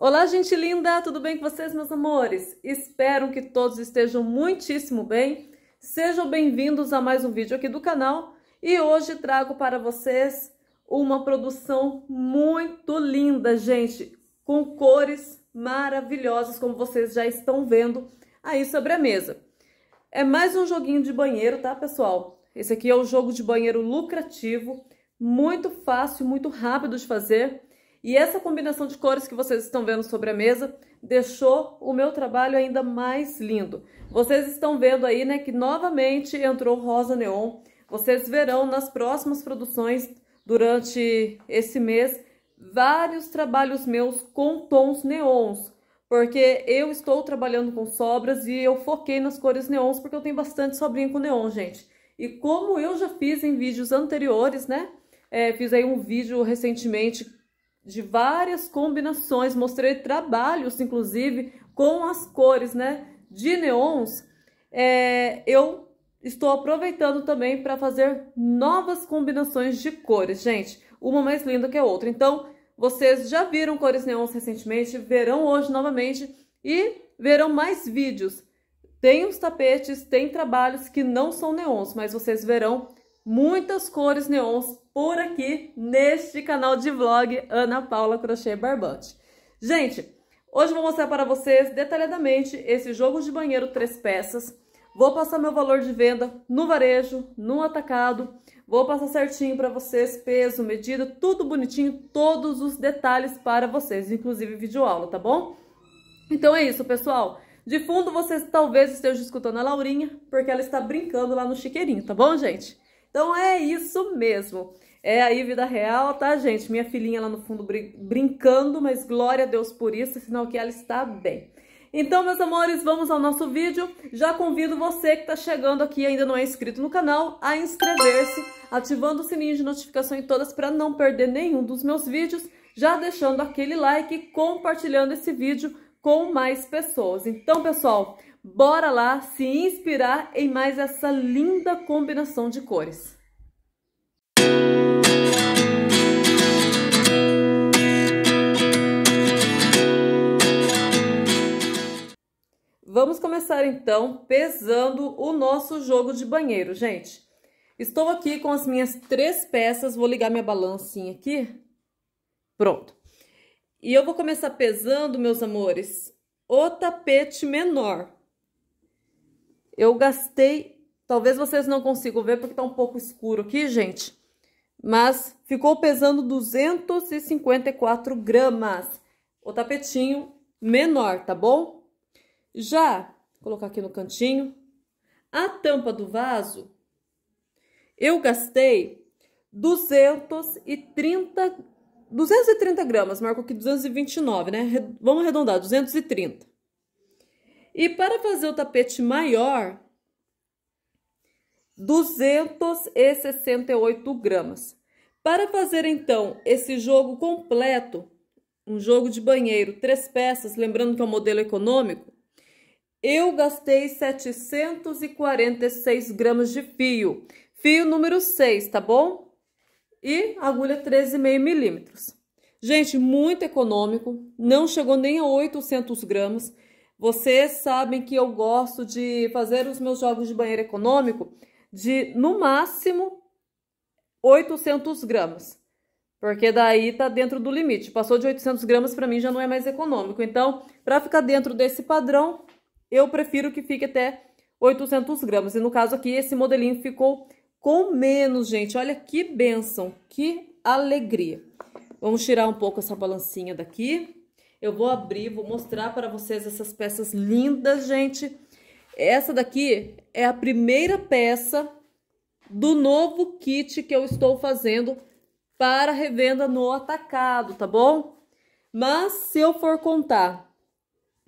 Olá, gente linda, tudo bem com vocês, meus amores? Espero que todos estejam muitíssimo bem. Sejam bem-vindos a mais um vídeo aqui do canal e hoje trago para vocês uma produção muito linda, gente, com cores maravilhosas, como vocês já estão vendo aí sobre a mesa. É mais um joguinho de banheiro, tá, pessoal? Esse aqui é o um jogo de banheiro lucrativo, muito fácil, muito rápido de fazer e essa combinação de cores que vocês estão vendo sobre a mesa deixou o meu trabalho ainda mais lindo. Vocês estão vendo aí, né, que novamente entrou rosa neon. Vocês verão nas próximas produções, durante esse mês, vários trabalhos meus com tons neons. Porque eu estou trabalhando com sobras e eu foquei nas cores neons porque eu tenho bastante sobrinho com neon, gente. E como eu já fiz em vídeos anteriores, né, é, fiz aí um vídeo recentemente de várias combinações, mostrei trabalhos, inclusive, com as cores né, de neons, é, eu estou aproveitando também para fazer novas combinações de cores, gente. Uma mais linda que a outra. Então, vocês já viram cores neons recentemente, verão hoje novamente e verão mais vídeos. Tem os tapetes, tem trabalhos que não são neons, mas vocês verão muitas cores neons por aqui neste canal de vlog Ana Paula Crochê Barbante. Gente, hoje vou mostrar para vocês detalhadamente esse jogo de banheiro três peças. Vou passar meu valor de venda no varejo, no atacado. Vou passar certinho para vocês, peso, medida, tudo bonitinho, todos os detalhes para vocês, inclusive vídeo aula, tá bom? Então é isso, pessoal. De fundo, vocês talvez estejam escutando a Laurinha, porque ela está brincando lá no chiqueirinho, tá bom, gente? Então é isso mesmo. É aí vida real, tá, gente? Minha filhinha lá no fundo brin brincando, mas glória a Deus por isso, sinal que ela está bem. Então, meus amores, vamos ao nosso vídeo. Já convido você que está chegando aqui e ainda não é inscrito no canal a inscrever-se, ativando o sininho de notificação em todas para não perder nenhum dos meus vídeos, já deixando aquele like e compartilhando esse vídeo com mais pessoas. Então, pessoal, Bora lá se inspirar em mais essa linda combinação de cores. Vamos começar então pesando o nosso jogo de banheiro, gente. Estou aqui com as minhas três peças, vou ligar minha balancinha aqui. Pronto. E eu vou começar pesando, meus amores, o tapete menor. Eu gastei, talvez vocês não consigam ver porque tá um pouco escuro aqui, gente. Mas ficou pesando 254 gramas. O tapetinho menor, tá bom? Já, vou colocar aqui no cantinho. A tampa do vaso, eu gastei 230, 230 gramas, marco aqui 229, né? Vamos arredondar, 230. E para fazer o tapete maior, 268 gramas. Para fazer então esse jogo completo, um jogo de banheiro, três peças, lembrando que é um modelo econômico, eu gastei 746 gramas de fio. Fio número 6, tá bom? E agulha 13,5 milímetros. Gente, muito econômico, não chegou nem a 800 gramas. Vocês sabem que eu gosto de fazer os meus jogos de banheiro econômico de, no máximo, 800 gramas. Porque daí tá dentro do limite. Passou de 800 gramas, para mim já não é mais econômico. Então, para ficar dentro desse padrão, eu prefiro que fique até 800 gramas. E no caso aqui, esse modelinho ficou com menos, gente. Olha que benção, que alegria. Vamos tirar um pouco essa balancinha daqui. Eu vou abrir, vou mostrar para vocês essas peças lindas, gente. Essa daqui é a primeira peça do novo kit que eu estou fazendo para revenda no atacado, tá bom? Mas se eu for contar,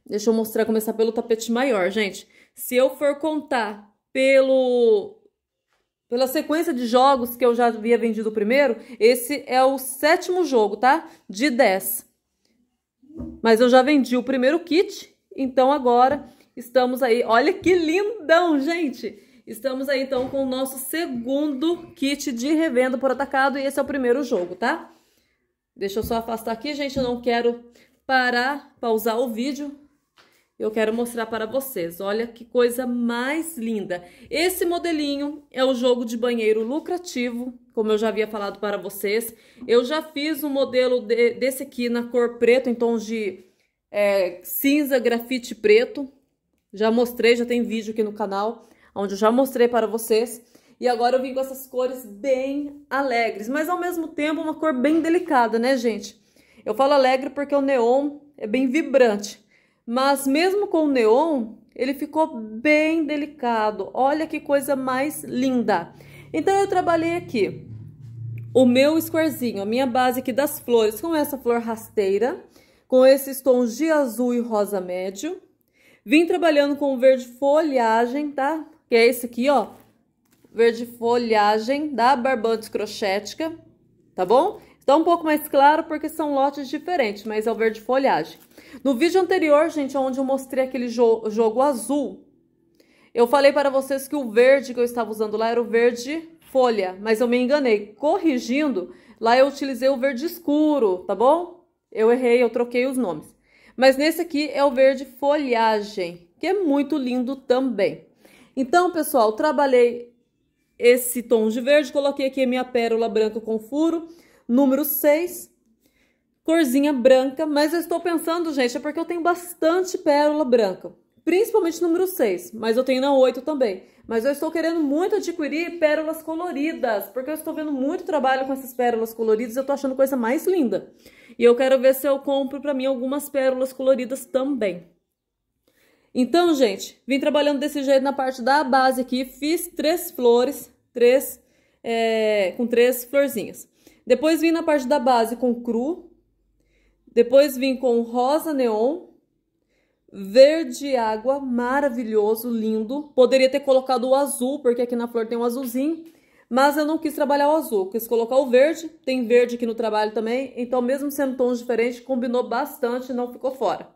deixa eu mostrar, começar pelo tapete maior, gente. Se eu for contar pelo pela sequência de jogos que eu já havia vendido primeiro, esse é o sétimo jogo, tá? De 10. Mas eu já vendi o primeiro kit, então agora estamos aí. Olha que lindão, gente! Estamos aí então com o nosso segundo kit de revenda por atacado e esse é o primeiro jogo, tá? Deixa eu só afastar aqui, gente, eu não quero parar, pausar o vídeo. Eu quero mostrar para vocês, olha que coisa mais linda. Esse modelinho é o jogo de banheiro lucrativo como eu já havia falado para vocês. Eu já fiz um modelo de, desse aqui na cor preto, em tons de é, cinza, grafite preto. Já mostrei, já tem vídeo aqui no canal, onde eu já mostrei para vocês. E agora eu vim com essas cores bem alegres, mas ao mesmo tempo uma cor bem delicada, né, gente? Eu falo alegre porque o neon é bem vibrante. Mas mesmo com o neon, ele ficou bem delicado. Olha que coisa mais linda! Então eu trabalhei aqui o meu squarezinho, a minha base aqui das flores, com essa flor rasteira, com esses tons de azul e rosa médio. Vim trabalhando com verde folhagem, tá? Que é esse aqui, ó, verde folhagem da Barbantes Crochética, tá bom? Está um pouco mais claro porque são lotes diferentes, mas é o verde folhagem. No vídeo anterior, gente, onde eu mostrei aquele jo jogo azul, eu falei para vocês que o verde que eu estava usando lá era o verde folha, mas eu me enganei. Corrigindo, lá eu utilizei o verde escuro, tá bom? Eu errei, eu troquei os nomes. Mas nesse aqui é o verde folhagem, que é muito lindo também. Então, pessoal, trabalhei esse tom de verde, coloquei aqui a minha pérola branca com furo, número 6, corzinha branca, mas eu estou pensando, gente, é porque eu tenho bastante pérola branca principalmente número 6, mas eu tenho na 8 também. Mas eu estou querendo muito adquirir pérolas coloridas, porque eu estou vendo muito trabalho com essas pérolas coloridas, eu estou achando coisa mais linda. E eu quero ver se eu compro para mim algumas pérolas coloridas também. Então, gente, vim trabalhando desse jeito na parte da base aqui, fiz três flores, três, é, com três florzinhas. Depois vim na parte da base com cru, depois vim com rosa neon, verde água, maravilhoso, lindo. Poderia ter colocado o azul, porque aqui na flor tem um azulzinho, mas eu não quis trabalhar o azul, quis colocar o verde, tem verde aqui no trabalho também, então mesmo sendo tons diferentes, combinou bastante, não ficou fora.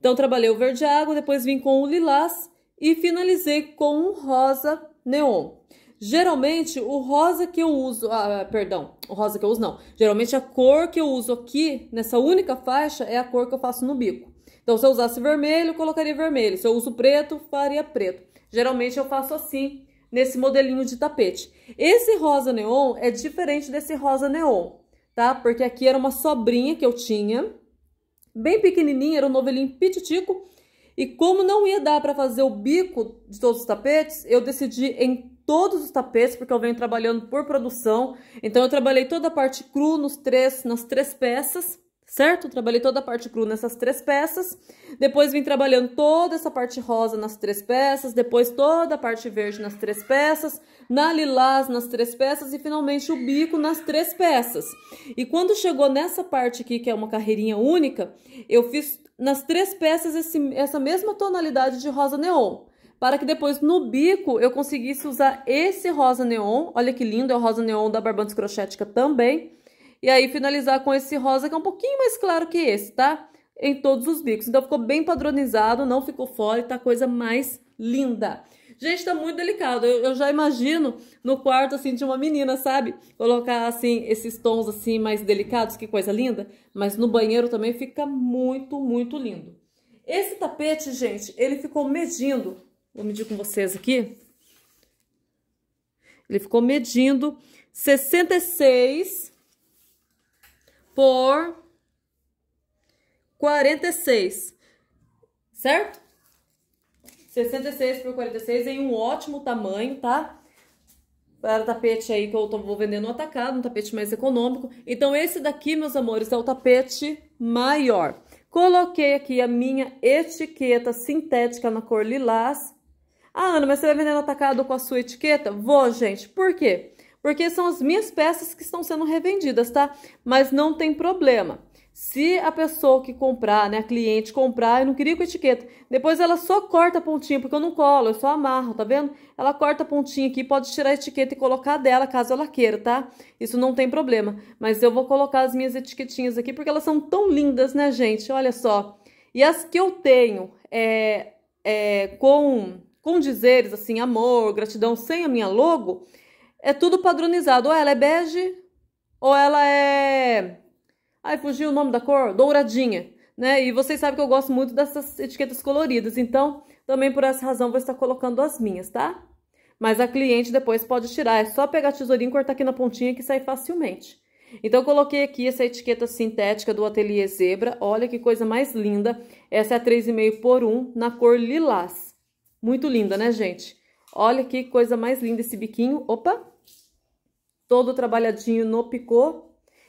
Então trabalhei o verde água, depois vim com o lilás e finalizei com um rosa neon. Geralmente, o rosa que eu uso, ah, perdão, o rosa que eu uso não. Geralmente a cor que eu uso aqui, nessa única faixa, é a cor que eu faço no bico. Então, se eu usasse vermelho, colocaria vermelho. Se eu uso preto, faria preto. Geralmente eu faço assim, nesse modelinho de tapete. Esse rosa neon é diferente desse rosa neon, tá? Porque aqui era uma sobrinha que eu tinha, bem pequenininha, era um novelinho pititico. E como não ia dar para fazer o bico de todos os tapetes, eu decidi em todos os tapetes, porque eu venho trabalhando por produção. Então eu trabalhei toda a parte cru nos três, nas três peças certo? Trabalhei toda a parte cru nessas três peças, depois vim trabalhando toda essa parte rosa nas três peças, depois toda a parte verde nas três peças, na lilás nas três peças e finalmente o bico nas três peças. E quando chegou nessa parte aqui, que é uma carreirinha única, eu fiz nas três peças esse, essa mesma tonalidade de rosa neon para que depois no bico eu conseguisse usar esse rosa neon. Olha que lindo, é o rosa neon da Barbantes Crochética também. E aí finalizar com esse rosa que é um pouquinho mais claro que esse, tá? Em todos os bicos. Então ficou bem padronizado, não ficou fora e tá coisa mais linda. Gente, tá muito delicado. Eu, eu, já imagino no quarto, assim, de uma menina, sabe? Colocar, assim, esses tons, assim, mais delicados. Que coisa linda. Mas no banheiro também fica muito, muito lindo. Esse tapete, gente, ele ficou medindo. Vou medir com vocês aqui. Ele ficou medindo 66 por 46, certo? 66 por 46 em um ótimo tamanho, tá? Para o tapete aí que eu tô, vou vender no atacado, um tapete mais econômico. Então, esse daqui, meus amores, é o tapete maior. Coloquei aqui a minha etiqueta sintética na cor lilás. Ah, Ana, mas você vai vender no atacado com a sua etiqueta? Vou, gente. Por quê? porque são as minhas peças que estão sendo revendidas, tá? Mas não tem problema. Se a pessoa que comprar, né, a cliente comprar, eu não queria com etiqueta. Depois ela só corta a pontinha, porque eu não colo, eu só amarro, tá vendo? Ela corta a pontinha aqui, pode tirar a etiqueta e colocar dela, caso ela queira, tá? Isso não tem problema. Mas eu vou colocar as minhas etiquetinhas aqui, porque elas são tão lindas, né, gente? Olha só. E as que eu tenho é, é, com, com dizeres, assim, amor, gratidão, sem a minha logo, é tudo padronizado. Ou ela é bege, ou ela é. Ai, fugiu o nome da cor? Douradinha. Né? E vocês sabem que eu gosto muito dessas etiquetas coloridas, então também por essa razão vou estar colocando as minhas, tá? Mas a cliente depois pode tirar, é só pegar a tesourinha e cortar aqui na pontinha que sai facilmente. Então eu coloquei aqui essa etiqueta sintética do Ateliê Zebra, olha que coisa mais linda. Essa é a 3,5 por 1 na cor lilás. Muito linda, né gente? Olha que coisa mais linda esse biquinho, opa! todo trabalhadinho no picô.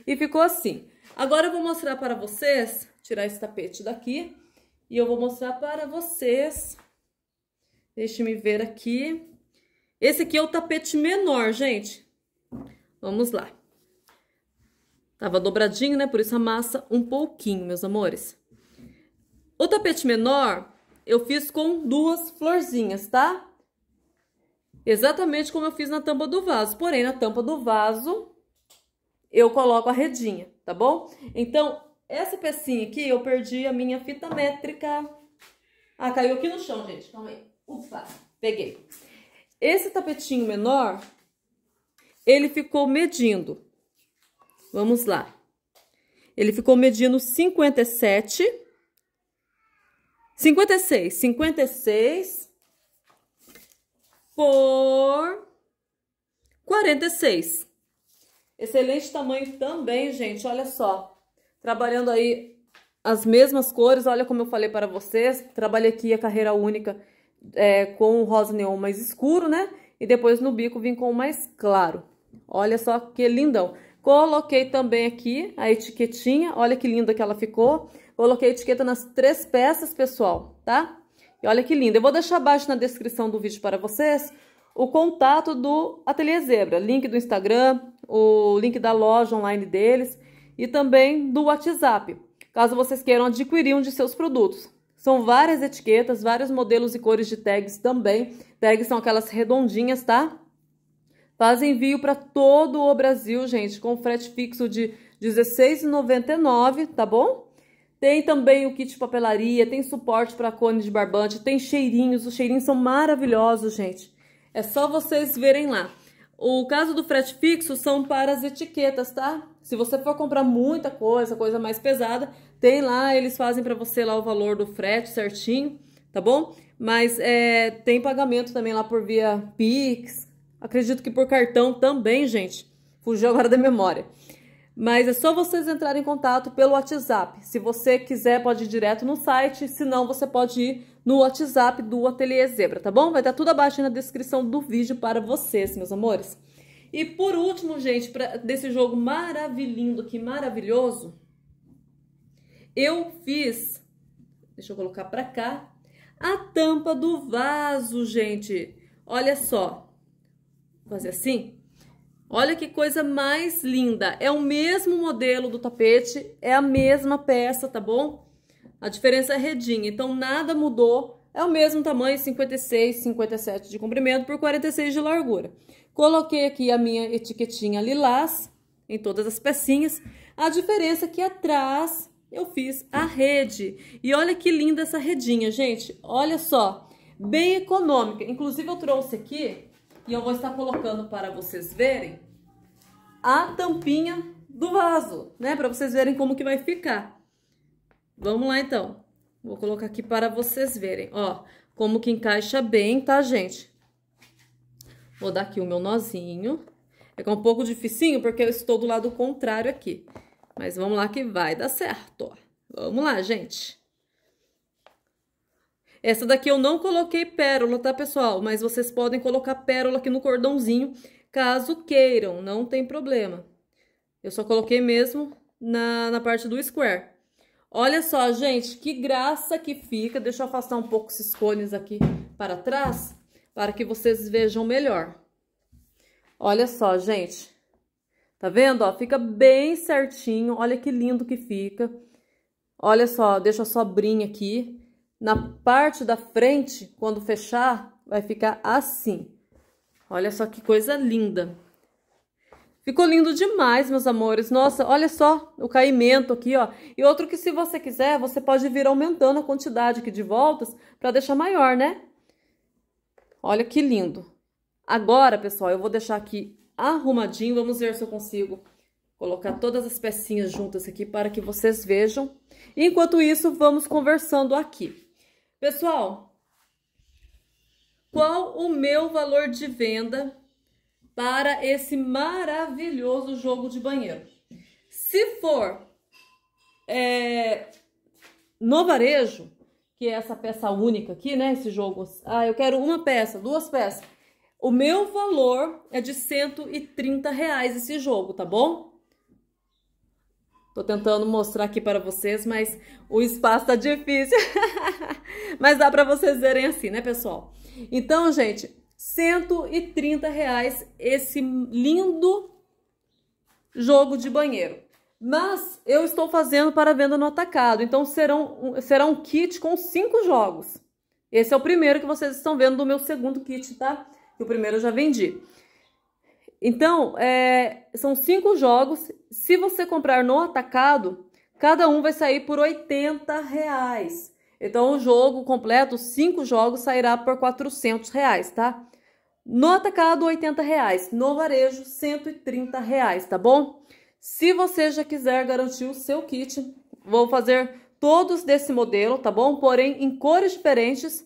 E ficou assim. Agora eu vou mostrar para vocês, tirar esse tapete daqui, e eu vou mostrar para vocês, deixe me ver aqui. Esse aqui é o tapete menor, gente. Vamos lá. Tava dobradinho, né? Por isso amassa um pouquinho, meus amores. O tapete menor, eu fiz com duas florzinhas, tá? Exatamente como eu fiz na tampa do vaso. Porém, na tampa do vaso, eu coloco a redinha, tá bom? Então, essa pecinha aqui, eu perdi a minha fita métrica. Ah, caiu aqui no chão, gente. Calma aí. Ufa, peguei. Esse tapetinho menor, ele ficou medindo. Vamos lá. Ele ficou medindo 57, 56, 56 por 46. Excelente tamanho também, gente. Olha só. Trabalhando aí as mesmas cores. Olha como eu falei para vocês. Trabalhei aqui a carreira única é, com o rosa neon mais escuro, né? E depois no bico vim com o mais claro. Olha só que lindão. Coloquei também aqui a etiquetinha. Olha que linda que ela ficou. Coloquei a etiqueta nas três peças, pessoal, tá? E olha que lindo. Eu vou deixar abaixo na descrição do vídeo para vocês o contato do Ateliê Zebra, link do Instagram, o link da loja online deles e também do WhatsApp, caso vocês queiram adquirir um de seus produtos. São várias etiquetas, vários modelos e cores de tags também. Tags são aquelas redondinhas, tá? Faz envio para todo o Brasil, gente, com frete fixo de R$16,99, tá bom? Tem também o kit de papelaria, tem suporte para cone de barbante, tem cheirinhos, os cheirinhos são maravilhosos, gente. É só vocês verem lá. O caso do frete fixo são para as etiquetas, tá? Se você for comprar muita coisa, coisa mais pesada, tem lá, eles fazem para você lá o valor do frete certinho, tá bom? Mas é, tem pagamento também lá por via Pix, acredito que por cartão também, gente. Fugiu agora da memória. Mas é só vocês entrarem em contato pelo WhatsApp. Se você quiser, pode ir direto no site. Se não, você pode ir no WhatsApp do Ateliê Zebra, tá bom? Vai estar tá tudo abaixo na descrição do vídeo para vocês, meus amores. E por último, gente, pra, desse jogo maravilhoso, aqui, maravilhoso, eu fiz... Deixa eu colocar para cá. A tampa do vaso, gente. Olha só. Vou fazer assim. Olha que coisa mais linda. É o mesmo modelo do tapete, é a mesma peça, tá bom? A diferença é redinha, então nada mudou. É o mesmo tamanho, 56, 57 de comprimento por 46 de largura. Coloquei aqui a minha etiquetinha lilás em todas as pecinhas. A diferença é que atrás eu fiz a rede. E olha que linda essa redinha, gente. Olha só, bem econômica. Inclusive eu trouxe aqui e eu vou estar colocando para vocês verem a tampinha do vaso, né? Para vocês verem como que vai ficar. Vamos lá, então. Vou colocar aqui para vocês verem, ó, como que encaixa bem, tá, gente? Vou dar aqui o meu nozinho. É, é um pouco dificinho, porque eu estou do lado contrário aqui. Mas vamos lá que vai dar certo, ó. Vamos lá, gente. Essa daqui eu não coloquei pérola, tá, pessoal? Mas vocês podem colocar pérola aqui no cordãozinho, caso queiram, não tem problema. Eu só coloquei mesmo na, na parte do square. Olha só, gente, que graça que fica. Deixa eu afastar um pouco esses cones aqui para trás, para que vocês vejam melhor. Olha só, gente. Tá vendo? Ó, fica bem certinho. Olha que lindo que fica. Olha só, deixa a sobrinha aqui. Na parte da frente, quando fechar, vai ficar assim. Olha só que coisa linda. Ficou lindo demais, meus amores. Nossa, olha só o caimento aqui, ó. E outro que se você quiser, você pode vir aumentando a quantidade aqui de voltas para deixar maior, né? Olha que lindo. Agora, pessoal, eu vou deixar aqui arrumadinho. Vamos ver se eu consigo colocar todas as pecinhas juntas aqui para que vocês vejam. Enquanto isso, vamos conversando aqui. Pessoal, qual o meu valor de venda para esse maravilhoso jogo de banheiro? Se for é, no varejo, que é essa peça única aqui, né? Esse jogo. Ah, eu quero uma peça, duas peças. O meu valor é de 130 reais esse jogo, tá bom? Tô tentando mostrar aqui para vocês, mas o espaço tá difícil. mas dá para vocês verem assim, né, pessoal? Então, gente, 130 reais esse lindo jogo de banheiro. Mas eu estou fazendo para venda no atacado, então serão, será um kit com cinco jogos. Esse é o primeiro que vocês estão vendo do meu segundo kit, tá? o primeiro eu já vendi. Então, é, são cinco jogos. Se você comprar no atacado, cada um vai sair por 80 reais. Então, o jogo completo, cinco jogos, sairá por 400 reais, tá? No atacado, 80 reais. No varejo, 130 reais, tá bom? Se você já quiser garantir o seu kit, vou fazer todos desse modelo, tá bom? Porém, em cores diferentes.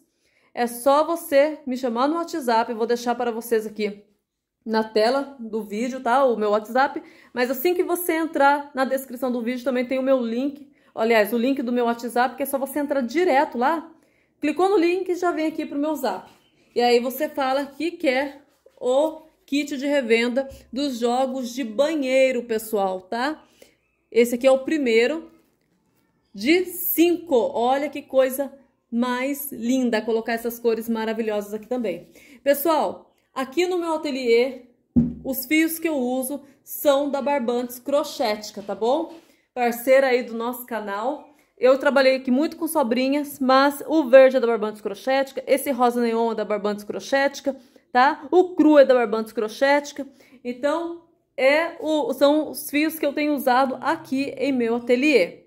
É só você me chamar no WhatsApp, vou deixar para vocês aqui na tela do vídeo, tá? O meu WhatsApp. Mas assim que você entrar na descrição do vídeo, também tem o meu link. Aliás, o link do meu WhatsApp, que é só você entrar direto lá. Clicou no link e já vem aqui pro meu Zap. E aí você fala que quer o kit de revenda dos jogos de banheiro, pessoal, tá? Esse aqui é o primeiro de cinco. Olha que coisa mais linda colocar essas cores maravilhosas aqui também. Pessoal, Aqui no meu ateliê, os fios que eu uso são da Barbantes Crochética, tá bom? Parceira aí do nosso canal. Eu trabalhei aqui muito com sobrinhas, mas o verde é da Barbantes Crochética, esse rosa neon é da Barbantes Crochética, tá? O cru é da Barbantes Crochética. Então, é o, são os fios que eu tenho usado aqui em meu ateliê.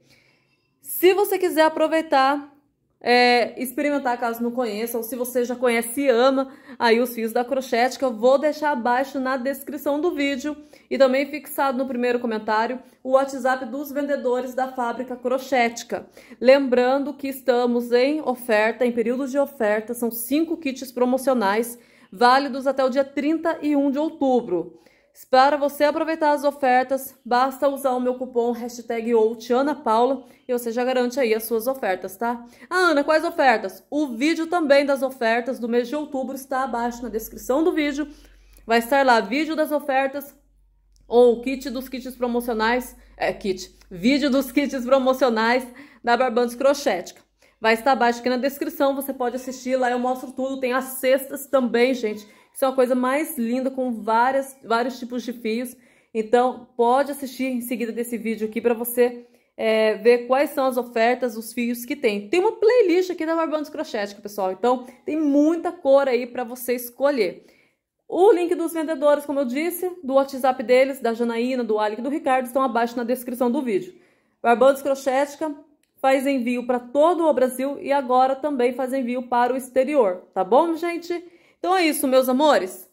Se você quiser aproveitar é, experimentar caso não conheça, ou se você já conhece e ama aí os fios da crochética, eu vou deixar abaixo na descrição do vídeo e também fixado no primeiro comentário o WhatsApp dos vendedores da fábrica crochética. Lembrando que estamos em oferta, em período de oferta, são cinco kits promocionais válidos até o dia 31 de outubro. Para você aproveitar as ofertas, basta usar o meu cupom hashtag OutianaPaula e você já garante aí as suas ofertas, tá? Ah, Ana, quais ofertas? O vídeo também das ofertas do mês de outubro está abaixo na descrição do vídeo. Vai estar lá vídeo das ofertas ou kit dos kits promocionais, é kit, vídeo dos kits promocionais da Barbantes Crochética. Vai estar abaixo aqui na descrição, você pode assistir, lá eu mostro tudo, tem as cestas também, gente isso é uma coisa mais linda com várias, vários tipos de fios. Então, pode assistir em seguida desse vídeo aqui para você é, ver quais são as ofertas, os fios que tem. Tem uma playlist aqui da Barbandos Crochética, pessoal. Então, tem muita cor aí para você escolher. O link dos vendedores, como eu disse, do WhatsApp deles, da Janaína, do Alec e do Ricardo, estão abaixo na descrição do vídeo. Barbandos Crochética faz envio para todo o Brasil e agora também faz envio para o exterior, tá bom, gente? Então é isso, meus amores.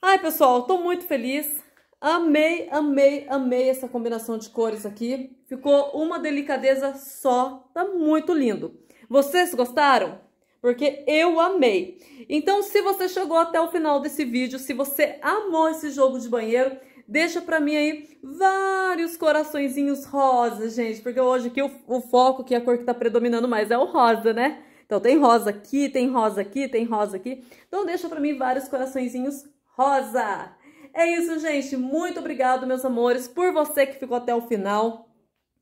Ai, pessoal, tô muito feliz. Amei, amei, amei essa combinação de cores aqui. Ficou uma delicadeza só. Tá muito lindo. Vocês gostaram? Porque eu amei. Então, se você chegou até o final desse vídeo, se você amou esse jogo de banheiro, deixa pra mim aí vários coraçõezinhos rosas, gente. Porque hoje aqui o, o foco, que é a cor que tá predominando mais é o rosa, né? Então tem rosa aqui, tem rosa aqui, tem rosa aqui. Então deixa para mim vários coraçõezinhos rosa. É isso, gente. Muito obrigado, meus amores, por você que ficou até o final.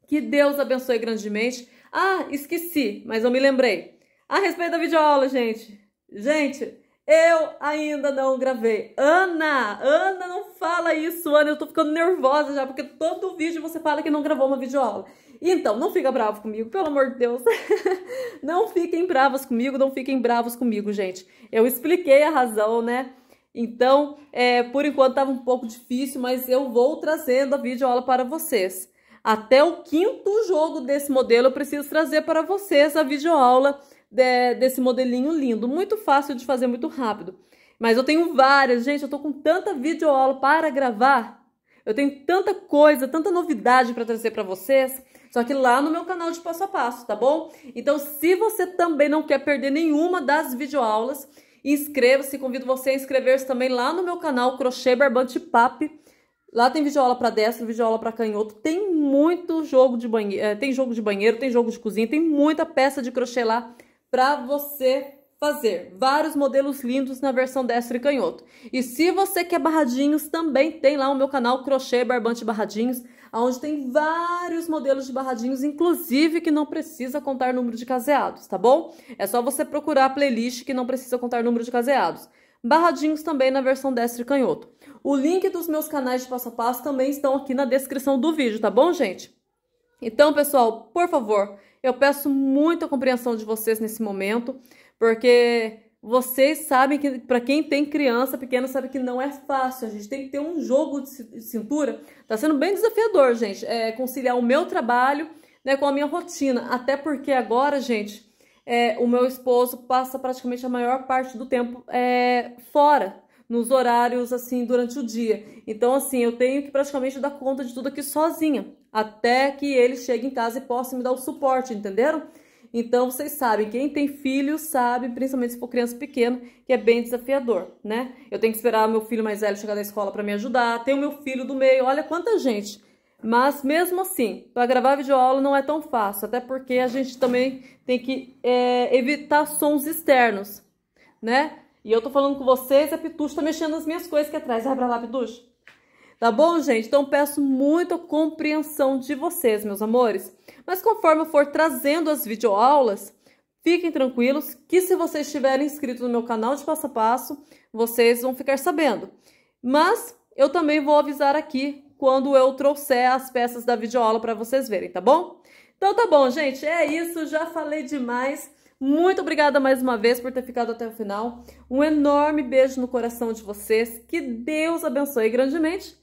Que Deus abençoe grandemente. Ah, esqueci, mas eu me lembrei. A respeito da videoaula, gente. Gente, eu ainda não gravei. Ana, Ana, não fala isso, Ana. Eu tô ficando nervosa já, porque todo vídeo você fala que não gravou uma videoaula. Então, não fica bravo comigo, pelo amor de Deus. não fiquem bravas comigo, não fiquem bravos comigo, gente. Eu expliquei a razão, né? Então, é, por enquanto estava um pouco difícil, mas eu vou trazendo a videoaula para vocês. Até o quinto jogo desse modelo, eu preciso trazer para vocês a videoaula de, desse modelinho lindo. Muito fácil de fazer, muito rápido. Mas eu tenho várias, gente, eu tô com tanta videoaula para gravar. Eu tenho tanta coisa, tanta novidade para trazer para vocês. Só que lá no meu canal de passo a passo, tá bom? Então, se você também não quer perder nenhuma das videoaulas, inscreva-se, convido você a inscrever-se também lá no meu canal Crochê Barbante Pap. Lá tem videoaula para destro, videoaula para canhoto, tem muito jogo de banheiro, eh, tem jogo de banheiro, tem jogo de cozinha, tem muita peça de crochê lá para você fazer. Vários modelos lindos na versão destro e canhoto. E se você quer barradinhos, também tem lá o meu canal Crochê Barbante Barradinhos onde tem vários modelos de barradinhos, inclusive que não precisa contar número de caseados, tá bom? É só você procurar a playlist que não precisa contar número de caseados. Barradinhos também na versão destre e canhoto. O link dos meus canais de passo a passo também estão aqui na descrição do vídeo, tá bom, gente? Então, pessoal, por favor, eu peço muita compreensão de vocês nesse momento, porque vocês sabem que, para quem tem criança pequena, sabe que não é fácil. A gente tem que ter um jogo de cintura. Tá sendo bem desafiador, gente, é, conciliar o meu trabalho né, com a minha rotina. Até porque agora, gente, é, o meu esposo passa praticamente a maior parte do tempo é, fora, nos horários, assim, durante o dia. Então, assim, eu tenho que praticamente dar conta de tudo aqui sozinha, até que ele chegue em casa e possa me dar o suporte, entenderam? Então, vocês sabem, quem tem filho sabe, principalmente se for criança pequena, que é bem desafiador, né? Eu tenho que esperar meu filho mais velho chegar da escola para me ajudar, Tenho meu filho do meio, olha quanta gente. Mas mesmo assim, para gravar videoaula não é tão fácil, até porque a gente também tem que é, evitar sons externos, né? E eu tô falando com vocês, a é Pituxa tá mexendo nas minhas coisas aqui atrás. Vai pra lá, Pituxa. Tá bom, gente? Então peço muita compreensão de vocês, meus amores. Mas conforme eu for trazendo as videoaulas, fiquem tranquilos que se vocês estiverem inscritos no meu canal de passo a passo, vocês vão ficar sabendo. Mas eu também vou avisar aqui quando eu trouxer as peças da videoaula para vocês verem, tá bom? Então tá bom, gente, é isso, já falei demais. Muito obrigada mais uma vez por ter ficado até o final. Um enorme beijo no coração de vocês. Que Deus abençoe grandemente